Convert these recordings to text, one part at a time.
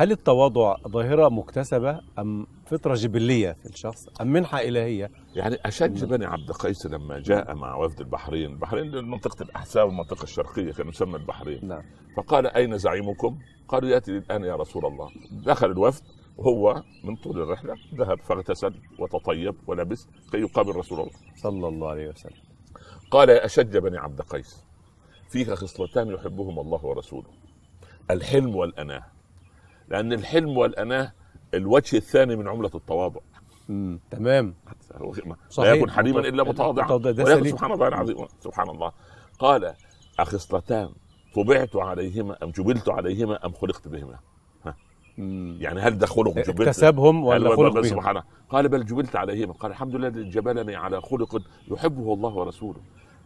هل التواضع ظاهرة مكتسبة أم فطرة جبلية في الشخص أم منحة إلهية؟ يعني أشج بني عبد القيس لما جاء مع وفد البحرين البحرين منطقة الأحساء والمنطقة الشرقية كان يسمى البحرين نعم. فقال أين زعيمكم؟ قالوا يأتي الآن يا رسول الله دخل الوفد هو من طول الرحلة ذهب فاغتسل وتطيب ولبس كي يقابل رسول الله صلى الله عليه وسلم قال يا أشج بني عبد القيس فيك خصلتان يحبهما الله ورسوله الحلم والأناة لان الحلم والاناه الوجه الثاني من عمله التواضع تمام لا يكن حليما الا متواضعا سبحان الله العظيم سبحان الله قال اخصلتان طبعت عليهما ام جبلت عليهما ام خلقت بهما يعني هل ده خلق إيه، جبلت اكتسبهم ولا خلق بهم سبحانه قال بل جبلت عليهما قال الحمد لله الذي جبلني على خلق يحبه الله ورسوله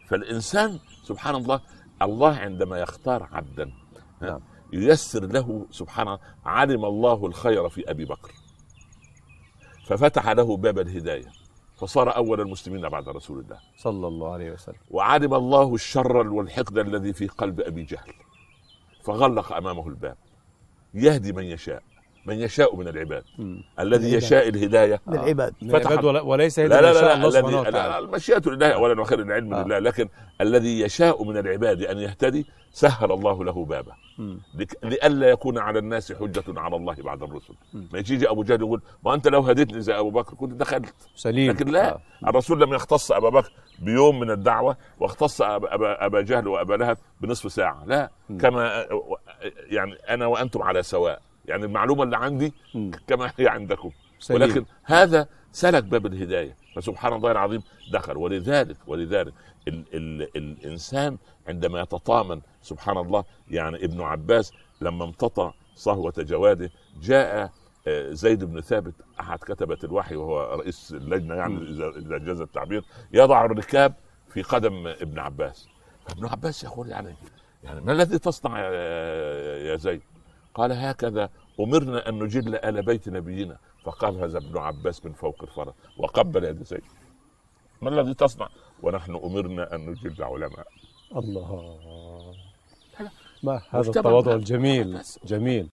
فالانسان سبحان الله الله عندما يختار عبدا نعم. ييسر له سبحانه علم الله الخير في أبي بكر ففتح له باب الهداية فصار أول المسلمين بعد رسول الله صلى الله عليه وسلم وعلم الله الشر والحقد الذي في قلب أبي جهل فغلق أمامه الباب يهدي من يشاء من يشاء من العباد مم. الذي يشاء الهدايه للعباد آه. فتح وليس هدايه لا لا لا, لا, لا, لا, لا مشيئه لله اولا وخير العلم آه. لله لكن الذي يشاء من العباد ان يهتدي سهل الله له بابه لئلا يكون على الناس حجه على الله بعد الرسل مم. ما يجي ابو جهل يقول ما انت لو هديتني زي ابو بكر كنت دخلت سليم لكن لا آه. الرسول لم يختص ابا بكر بيوم من الدعوه واختص ابا, أبا, أبا جهل وابا لهب بنصف ساعه لا مم. كما يعني انا وانتم على سواء يعني المعلومه اللي عندي كما هي عندكم سليم. ولكن هذا سلك باب الهدايه فسبحان الله العظيم دخل ولذلك ولذلك ال ال الانسان عندما يتطامن سبحان الله يعني ابن عباس لما امتطى صهوه جواده جاء آه، زيد بن ثابت احد كتبه الوحي وهو رئيس اللجنه يعني اذا جاز التعبير يضع الركاب في قدم ابن عباس ابن عباس يقول يعني يعني ما الذي تصنع يا زيد قال هكذا أمرنا أن نجل آل بيت نبينا فقال هذا ابن عباس من فوق الفرس وقبل يد سيده ما الذي تصنع ونحن أمرنا أن نجل علماء الله ما هذا التواضع الجميل جميل